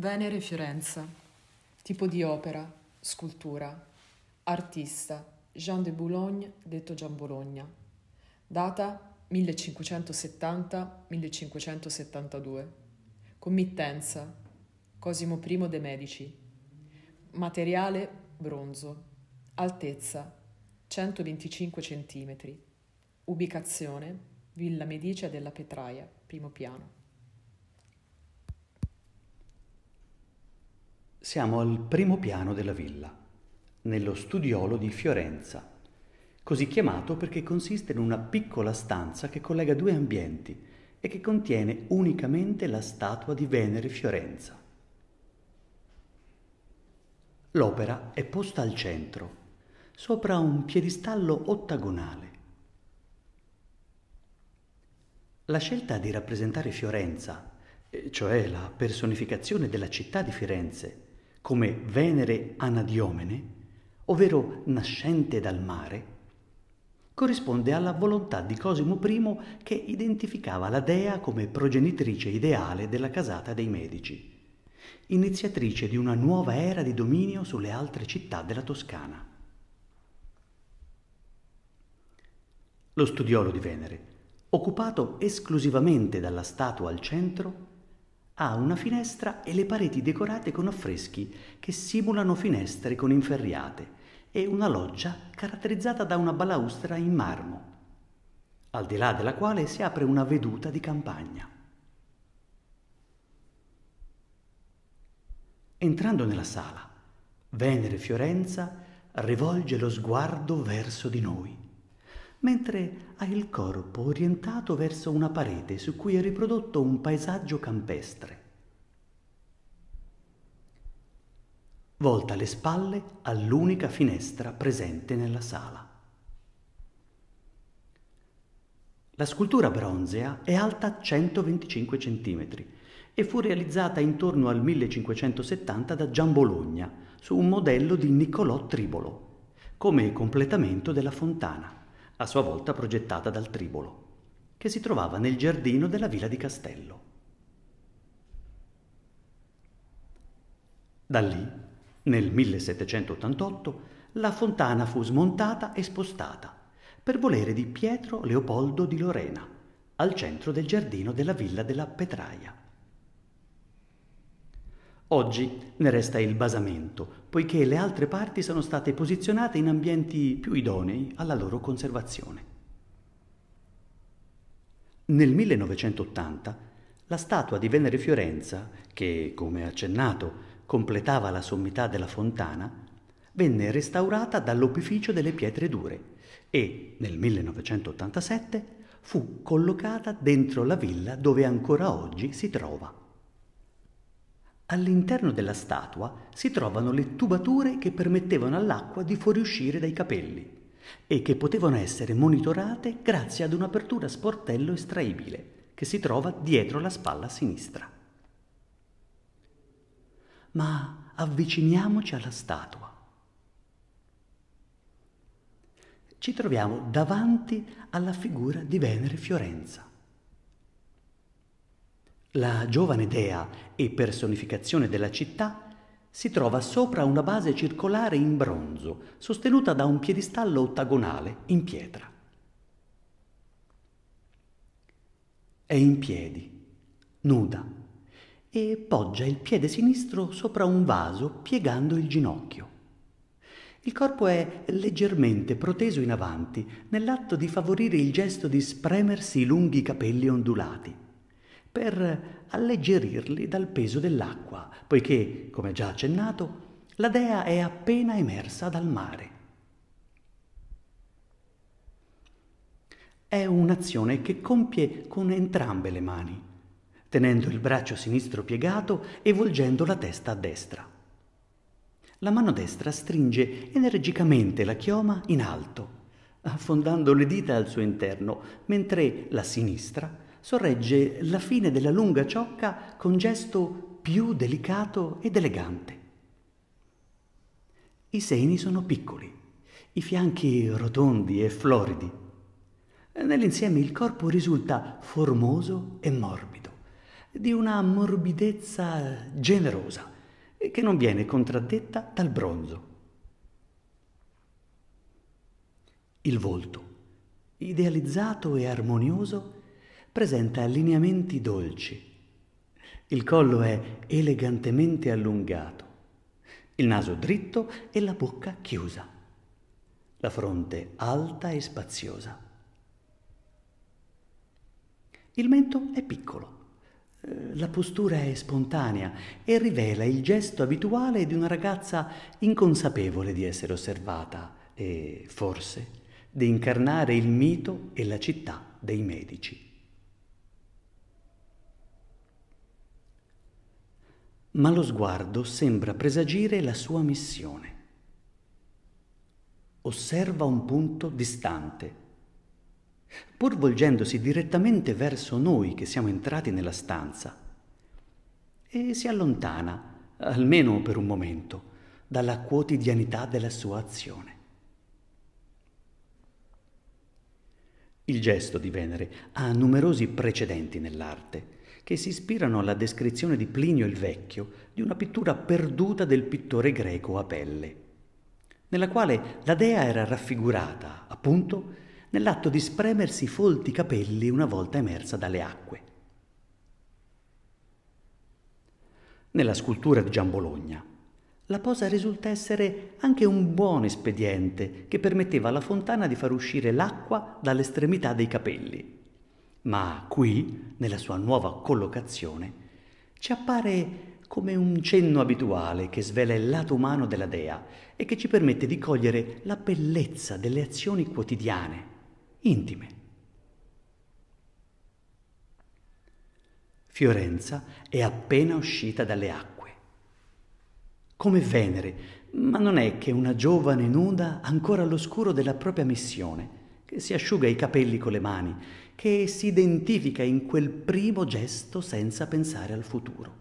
Venere Fiorenza, tipo di opera, scultura, artista Jean de Boulogne, detto Gian Bologna, data 1570-1572, committenza Cosimo I de' Medici, materiale bronzo, altezza 125 cm, ubicazione Villa Medicia della Petraia, primo piano. Siamo al primo piano della villa, nello studiolo di Fiorenza, così chiamato perché consiste in una piccola stanza che collega due ambienti e che contiene unicamente la statua di Venere Fiorenza. L'opera è posta al centro, sopra un piedistallo ottagonale. La scelta di rappresentare Fiorenza, eh, cioè la personificazione della città di Firenze, come Venere Anadiomene, ovvero nascente dal mare, corrisponde alla volontà di Cosimo I che identificava la dea come progenitrice ideale della casata dei Medici, iniziatrice di una nuova era di dominio sulle altre città della Toscana. Lo studiolo di Venere, occupato esclusivamente dalla statua al centro, ha una finestra e le pareti decorate con affreschi che simulano finestre con inferriate e una loggia caratterizzata da una balaustra in marmo, al di là della quale si apre una veduta di campagna. Entrando nella sala, Venere Fiorenza rivolge lo sguardo verso di noi mentre ha il corpo orientato verso una parete su cui è riprodotto un paesaggio campestre. Volta le spalle all'unica finestra presente nella sala. La scultura bronzea è alta 125 cm e fu realizzata intorno al 1570 da Gian Bologna su un modello di Niccolò Tribolo, come completamento della fontana a sua volta progettata dal Tribolo, che si trovava nel giardino della villa di Castello. Da lì, nel 1788, la fontana fu smontata e spostata per volere di Pietro Leopoldo di Lorena, al centro del giardino della villa della Petraia. Oggi ne resta il basamento, poiché le altre parti sono state posizionate in ambienti più idonei alla loro conservazione. Nel 1980 la statua di Venere Fiorenza, che, come accennato, completava la sommità della fontana, venne restaurata dall'opificio delle pietre dure e nel 1987 fu collocata dentro la villa dove ancora oggi si trova. All'interno della statua si trovano le tubature che permettevano all'acqua di fuoriuscire dai capelli e che potevano essere monitorate grazie ad un'apertura a sportello estraibile che si trova dietro la spalla sinistra. Ma avviciniamoci alla statua. Ci troviamo davanti alla figura di Venere Fiorenza. La giovane dea e personificazione della città si trova sopra una base circolare in bronzo, sostenuta da un piedistallo ottagonale in pietra. È in piedi, nuda, e poggia il piede sinistro sopra un vaso piegando il ginocchio. Il corpo è leggermente proteso in avanti nell'atto di favorire il gesto di spremersi i lunghi capelli ondulati per alleggerirli dal peso dell'acqua, poiché, come già accennato, la dea è appena emersa dal mare. È un'azione che compie con entrambe le mani, tenendo il braccio sinistro piegato e volgendo la testa a destra. La mano destra stringe energicamente la chioma in alto, affondando le dita al suo interno, mentre la sinistra sorregge la fine della lunga ciocca con gesto più delicato ed elegante. I seni sono piccoli, i fianchi rotondi e floridi. Nell'insieme il corpo risulta formoso e morbido, di una morbidezza generosa che non viene contraddetta dal bronzo. Il volto, idealizzato e armonioso, presenta allineamenti dolci. Il collo è elegantemente allungato, il naso dritto e la bocca chiusa, la fronte alta e spaziosa. Il mento è piccolo, eh, la postura è spontanea e rivela il gesto abituale di una ragazza inconsapevole di essere osservata e, forse, di incarnare il mito e la città dei medici. ma lo sguardo sembra presagire la sua missione. Osserva un punto distante, pur volgendosi direttamente verso noi che siamo entrati nella stanza, e si allontana, almeno per un momento, dalla quotidianità della sua azione. Il gesto di Venere ha numerosi precedenti nell'arte che si ispirano alla descrizione di Plinio il Vecchio di una pittura perduta del pittore greco Apelle, nella quale la dea era raffigurata, appunto, nell'atto di spremersi i folti capelli una volta emersa dalle acque. Nella scultura di Giambologna, la posa risulta essere anche un buon espediente che permetteva alla fontana di far uscire l'acqua dall'estremità dei capelli ma qui, nella sua nuova collocazione, ci appare come un cenno abituale che svela il lato umano della dea e che ci permette di cogliere la bellezza delle azioni quotidiane, intime. Fiorenza è appena uscita dalle acque, come Venere, ma non è che una giovane nuda ancora all'oscuro della propria missione, che si asciuga i capelli con le mani che si identifica in quel primo gesto senza pensare al futuro.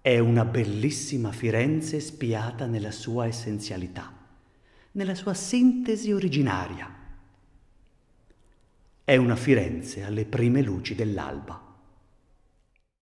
È una bellissima Firenze spiata nella sua essenzialità, nella sua sintesi originaria. È una Firenze alle prime luci dell'alba.